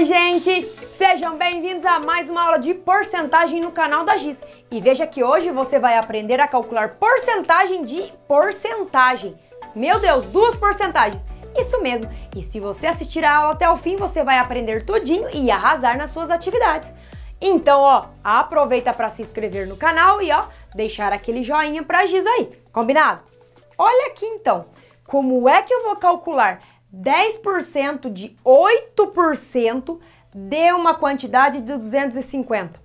Oi, gente! Sejam bem-vindos a mais uma aula de porcentagem no canal da Giz. E veja que hoje você vai aprender a calcular porcentagem de porcentagem. Meu Deus, duas porcentagens! Isso mesmo. E se você assistir a aula até o fim, você vai aprender tudinho e arrasar nas suas atividades. Então, ó, aproveita para se inscrever no canal e ó, deixar aquele joinha para a Giz aí, combinado? Olha aqui então, como é que eu vou calcular 10% de 8% deu uma quantidade de 250.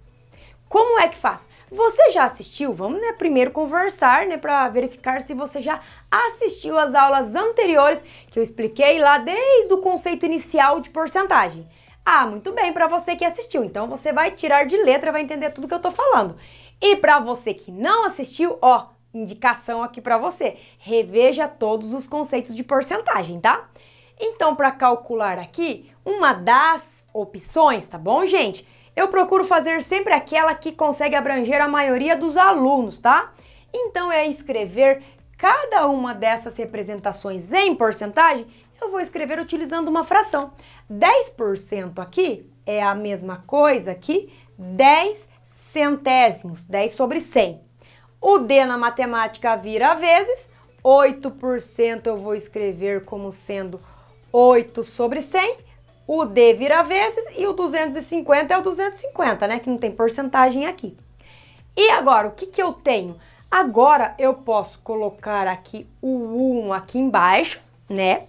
Como é que faz? Você já assistiu? Vamos né, primeiro conversar, né, para verificar se você já assistiu as aulas anteriores que eu expliquei lá desde o conceito inicial de porcentagem. Ah, muito bem, para você que assistiu. Então você vai tirar de letra, vai entender tudo que eu tô falando. E para você que não assistiu, ó, indicação aqui para você. Reveja todos os conceitos de porcentagem, tá? Então, para calcular aqui, uma das opções, tá bom, gente? Eu procuro fazer sempre aquela que consegue abranger a maioria dos alunos, tá? Então, é escrever cada uma dessas representações em porcentagem, eu vou escrever utilizando uma fração. 10% aqui é a mesma coisa que 10 centésimos, 10 sobre 100. O D na matemática vira vezes, 8% eu vou escrever como sendo 8 sobre 100, o D vira vezes e o 250 é o 250, né? Que não tem porcentagem aqui. E agora, o que, que eu tenho? Agora eu posso colocar aqui o 1 aqui embaixo, né?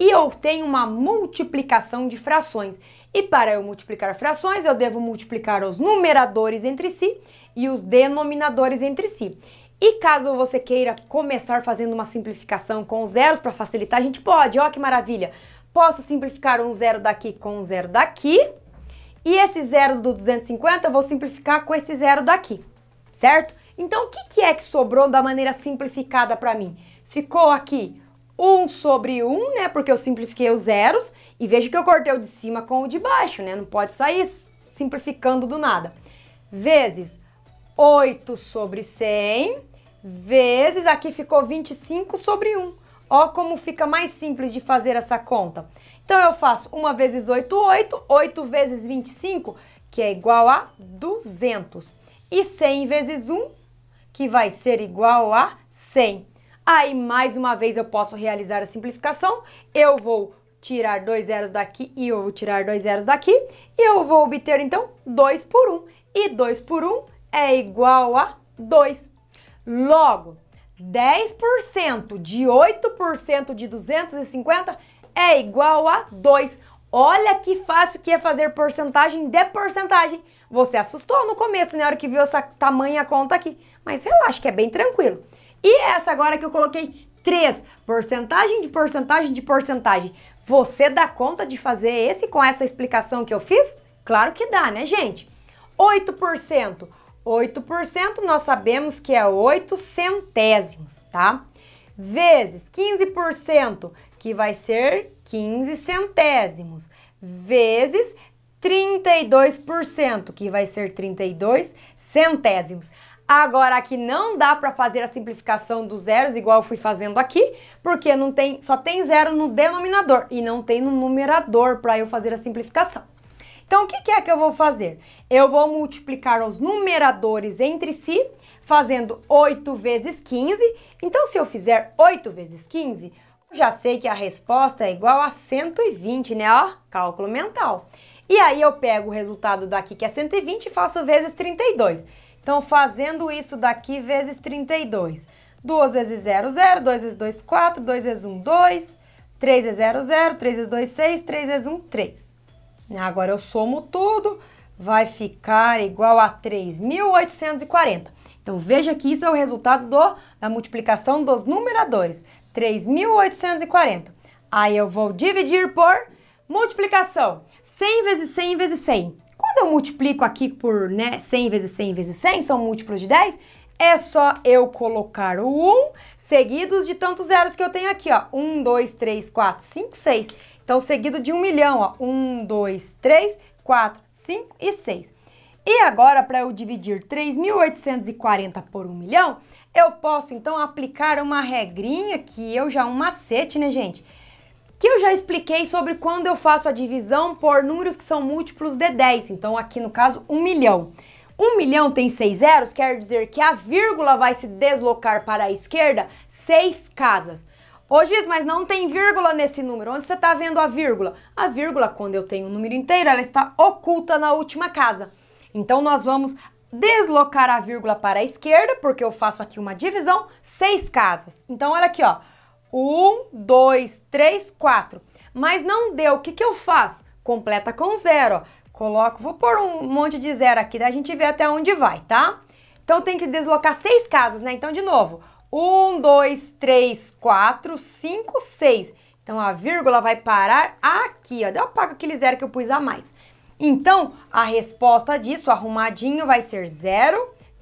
E eu tenho uma multiplicação de frações. E para eu multiplicar frações, eu devo multiplicar os numeradores entre si e os denominadores entre si. E caso você queira começar fazendo uma simplificação com zeros para facilitar, a gente pode, ó que maravilha. Posso simplificar um zero daqui com um zero daqui. E esse zero do 250 eu vou simplificar com esse zero daqui, certo? Então, o que, que é que sobrou da maneira simplificada para mim? Ficou aqui 1 sobre 1, né? Porque eu simplifiquei os zeros. E veja que eu cortei o de cima com o de baixo, né? Não pode sair simplificando do nada. Vezes 8 sobre 100 vezes, aqui ficou 25 sobre 1. Ó como fica mais simples de fazer essa conta. Então eu faço 1 vezes 8, 8, 8 vezes 25, que é igual a 200. E 100 vezes 1, que vai ser igual a 100. Aí mais uma vez eu posso realizar a simplificação, eu vou tirar dois zeros daqui e eu vou tirar dois zeros daqui, e eu vou obter então 2 por 1. E 2 por 1 é igual a 2. Logo, 10% de 8% de 250 é igual a 2. Olha que fácil que é fazer porcentagem de porcentagem. Você assustou no começo, na né, hora que viu essa tamanha conta aqui. Mas eu acho que é bem tranquilo. E essa agora que eu coloquei 3, porcentagem de porcentagem de porcentagem. Você dá conta de fazer esse com essa explicação que eu fiz? Claro que dá, né, gente? 8%, 8% nós sabemos que é 8 centésimos, tá? Vezes 15%, que vai ser 15 centésimos, vezes 32%, que vai ser 32 centésimos. Agora aqui não dá para fazer a simplificação dos zeros igual eu fui fazendo aqui, porque não tem, só tem zero no denominador e não tem no numerador para eu fazer a simplificação. Então o que, que é que eu vou fazer? eu vou multiplicar os numeradores entre si, fazendo 8 vezes 15. Então, se eu fizer 8 vezes 15, já sei que a resposta é igual a 120, né? Ó, cálculo mental. E aí eu pego o resultado daqui, que é 120, e faço vezes 32. Então, fazendo isso daqui vezes 32. 2 vezes 0, 0, 2 vezes 2, 4, 2 vezes 1, 2, 3 vezes 0, 0, 3 vezes 2, 6, 3 vezes 1, 3. Agora eu somo tudo, vai ficar igual a 3.840. Então, veja que isso é o resultado do, da multiplicação dos numeradores. 3.840. Aí eu vou dividir por multiplicação. 100 vezes 100 vezes 100. Quando eu multiplico aqui por né, 100 vezes 100 vezes 100, são múltiplos de 10, é só eu colocar o 1 seguidos de tantos zeros que eu tenho aqui, ó. 1, 2, 3, 4, 5, 6. Então, seguido de 1 milhão, ó. 1, 2, 3, 4, 5 e 6. E agora, para eu dividir 3.840 por 1 milhão, eu posso então aplicar uma regrinha que eu já, um macete, né, gente? Que eu já expliquei sobre quando eu faço a divisão por números que são múltiplos de 10. Então, aqui no caso, 1 milhão. 1 milhão tem 6 zeros, quer dizer que a vírgula vai se deslocar para a esquerda 6 casas. Ô Giz, mas não tem vírgula nesse número. Onde você está vendo a vírgula? A vírgula, quando eu tenho o um número inteiro, ela está oculta na última casa. Então nós vamos deslocar a vírgula para a esquerda, porque eu faço aqui uma divisão, seis casas. Então olha aqui, ó. Um, dois, três, quatro. Mas não deu, o que, que eu faço? Completa com zero, ó. Coloco, vou pôr um monte de zero aqui, daí a gente vê até onde vai, tá? Então tem que deslocar seis casas, né? Então de novo, um, dois, três, quatro, cinco, seis. Então, a vírgula vai parar aqui, ó. Deu apaga aquele zero que eu pus a mais. Então, a resposta disso, arrumadinho, vai ser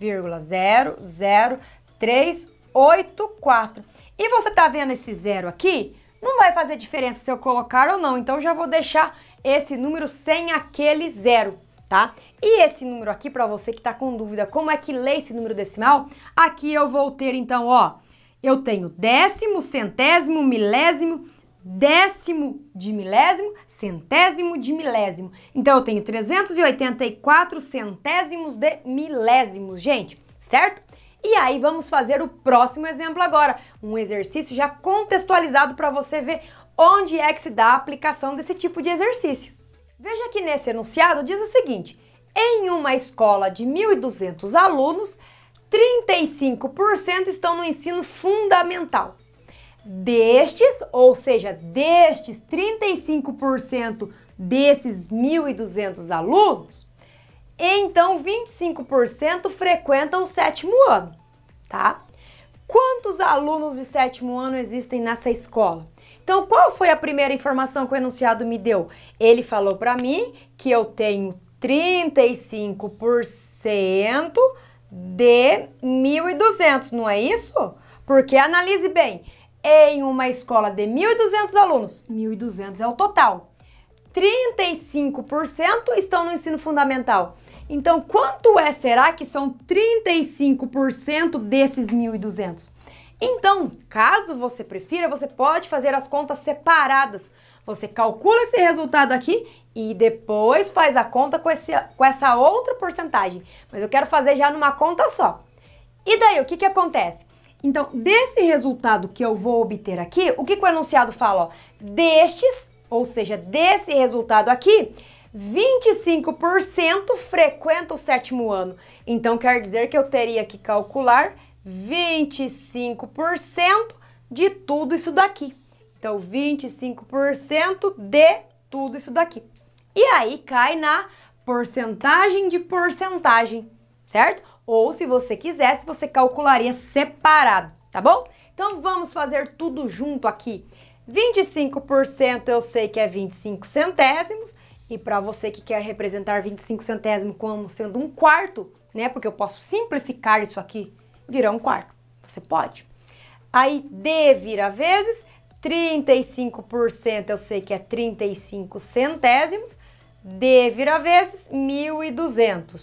0,00384. E você tá vendo esse zero aqui? Não vai fazer diferença se eu colocar ou não, então já vou deixar esse número sem aquele zero tá? E esse número aqui, para você que tá com dúvida como é que lê esse número decimal, aqui eu vou ter então, ó, eu tenho décimo, centésimo, milésimo, décimo de milésimo, centésimo de milésimo. Então eu tenho 384 centésimos de milésimos, gente, certo? E aí vamos fazer o próximo exemplo agora, um exercício já contextualizado para você ver onde é que se dá a aplicação desse tipo de exercício. Veja que nesse enunciado diz o seguinte: em uma escola de 1.200 alunos, 35% estão no ensino fundamental. Destes, ou seja, destes 35% desses 1.200 alunos, então 25% frequentam o sétimo ano, tá? Quantos alunos de sétimo ano existem nessa escola? Então, qual foi a primeira informação que o enunciado me deu? Ele falou para mim que eu tenho 35% de 1.200, não é isso? Porque analise bem, em uma escola de 1.200 alunos, 1.200 é o total. 35% estão no ensino fundamental. Então, quanto é será que são 35% desses 1.200? Então, caso você prefira, você pode fazer as contas separadas. Você calcula esse resultado aqui e depois faz a conta com, esse, com essa outra porcentagem. Mas eu quero fazer já numa conta só. E daí, o que, que acontece? Então, desse resultado que eu vou obter aqui, o que, que o enunciado fala? Ó? Destes, ou seja, desse resultado aqui, 25% frequenta o sétimo ano. Então, quer dizer que eu teria que calcular 25% de tudo isso daqui. Então, 25% de tudo isso daqui. E aí cai na porcentagem de porcentagem, certo? Ou, se você quisesse, você calcularia separado, tá bom? Então, vamos fazer tudo junto aqui. 25% eu sei que é 25 centésimos, e para você que quer representar 25 centésimos como sendo um quarto, né? Porque eu posso simplificar isso aqui um quarto. Você pode. Aí D vira vezes, 35% eu sei que é 35 centésimos, D vira vezes 1.200.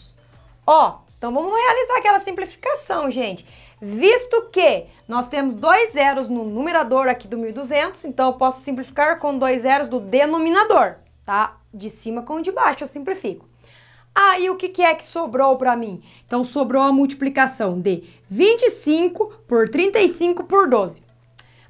Ó, então vamos realizar aquela simplificação, gente. Visto que nós temos dois zeros no numerador aqui do 1.200, então eu posso simplificar com dois zeros do denominador, tá? De cima com o de baixo eu simplifico. Ah, o que, que é que sobrou para mim? Então, sobrou a multiplicação de 25 por 35 por 12.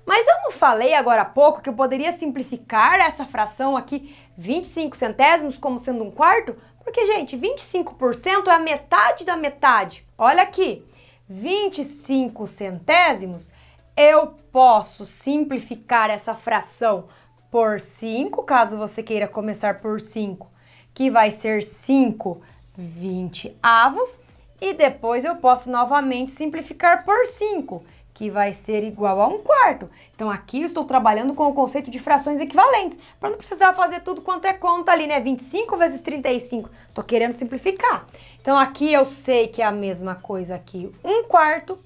Mas eu não falei agora há pouco que eu poderia simplificar essa fração aqui, 25 centésimos, como sendo um quarto? Porque, gente, 25% é a metade da metade. Olha aqui, 25 centésimos, eu posso simplificar essa fração por 5, caso você queira começar por 5 que vai ser 5 20 avos, e depois eu posso novamente simplificar por 5, que vai ser igual a um quarto. Então aqui eu estou trabalhando com o conceito de frações equivalentes, para não precisar fazer tudo quanto é conta ali, né? 25 vezes 35, estou querendo simplificar. Então aqui eu sei que é a mesma coisa aqui, um quarto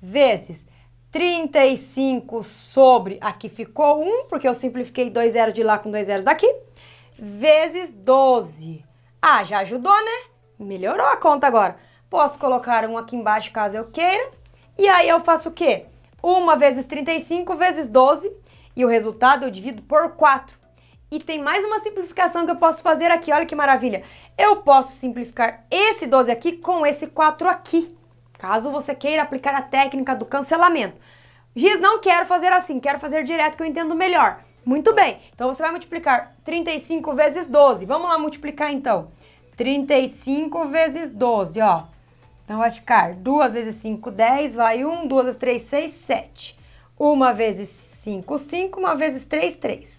vezes 35 sobre, aqui ficou 1, porque eu simplifiquei dois zeros de lá com dois zeros daqui, vezes 12. Ah, já ajudou, né? Melhorou a conta agora. Posso colocar um aqui embaixo caso eu queira. E aí eu faço o quê? 1 vezes 35 vezes 12 e o resultado eu divido por 4. E tem mais uma simplificação que eu posso fazer aqui, olha que maravilha. Eu posso simplificar esse 12 aqui com esse 4 aqui, caso você queira aplicar a técnica do cancelamento. Giz, não quero fazer assim, quero fazer direto que eu entendo melhor. Muito bem, então você vai multiplicar 35 vezes 12. Vamos lá multiplicar então. 35 vezes 12, ó. Então vai ficar 2 vezes 5, 10, vai 1, 2 vezes 3, 6, 7. 1 vezes 5, 5, 1 vezes 3, 3.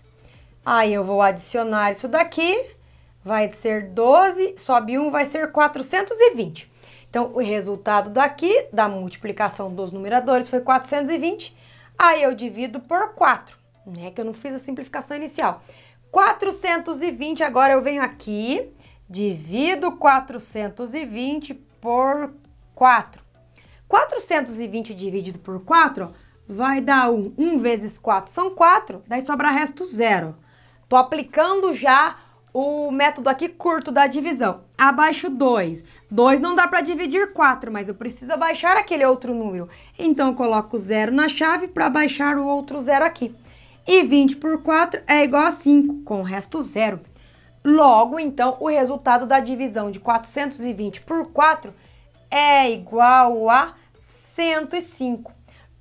Aí eu vou adicionar isso daqui, vai ser 12, sobe 1, vai ser 420. Então, o resultado daqui, da multiplicação dos numeradores, foi 420. Aí eu divido por 4 né? Que eu não fiz a simplificação inicial. 420, agora eu venho aqui, divido 420 por 4. 420 dividido por 4 vai dar 1. 1 vezes 4 são 4, daí sobra resto zero. Tô aplicando já o método aqui curto da divisão. Abaixo 2. 2 não dá para dividir 4, mas eu preciso abaixar aquele outro número. Então, eu coloco zero na chave para baixar o outro zero aqui. E 20 por 4 é igual a 5, com o resto zero. Logo, então, o resultado da divisão de 420 por 4 é igual a 105.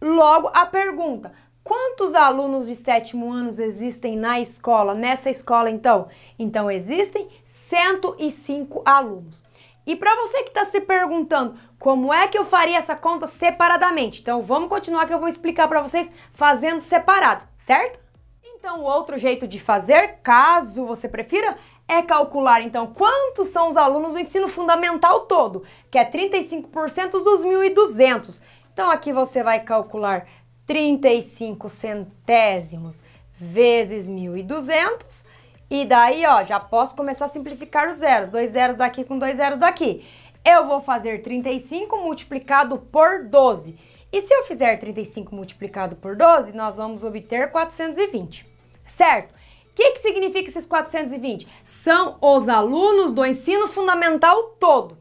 Logo, a pergunta: quantos alunos de sétimo ano existem na escola? Nessa escola, então? Então, existem 105 alunos. E para você que está se perguntando, como é que eu faria essa conta separadamente? Então vamos continuar que eu vou explicar para vocês fazendo separado, certo? Então outro jeito de fazer, caso você prefira, é calcular então quantos são os alunos do ensino fundamental todo, que é 35% dos 1.200. Então aqui você vai calcular 35 centésimos vezes 1.200 e daí ó, já posso começar a simplificar os zeros, dois zeros daqui com dois zeros daqui eu vou fazer 35 multiplicado por 12. E se eu fizer 35 multiplicado por 12, nós vamos obter 420, certo? O que, que significa esses 420? São os alunos do ensino fundamental todo.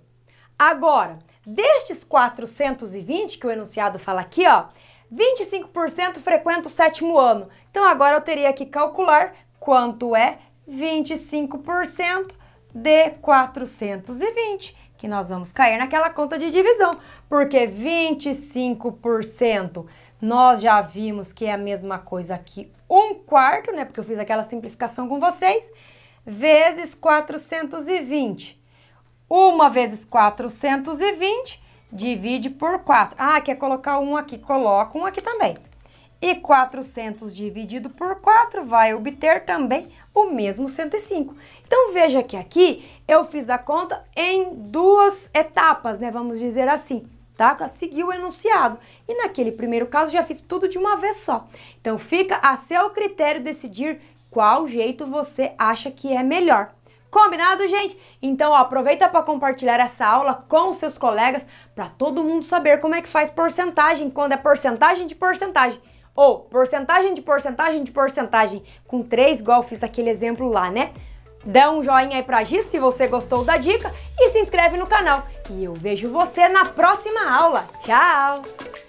Agora, destes 420 que o enunciado fala aqui, ó, 25% frequenta o sétimo ano. Então agora eu teria que calcular quanto é 25% de 420 que nós vamos cair naquela conta de divisão, porque 25% nós já vimos que é a mesma coisa que um quarto, né? Porque eu fiz aquela simplificação com vocês, vezes 420. Uma vezes 420 divide por 4. Ah, quer colocar um aqui, coloca um aqui também. E 400 dividido por 4 vai obter também o mesmo 105. Então veja que aqui eu fiz a conta em duas etapas, né? Vamos dizer assim, tá? Seguiu o enunciado. E naquele primeiro caso já fiz tudo de uma vez só. Então fica a seu critério decidir qual jeito você acha que é melhor. Combinado, gente? Então ó, aproveita para compartilhar essa aula com seus colegas para todo mundo saber como é que faz porcentagem, quando é porcentagem de porcentagem. Ou porcentagem de porcentagem de porcentagem com três igual fiz aquele exemplo lá, né? Dá um joinha aí pra Gi se você gostou da dica e se inscreve no canal. E eu vejo você na próxima aula. Tchau!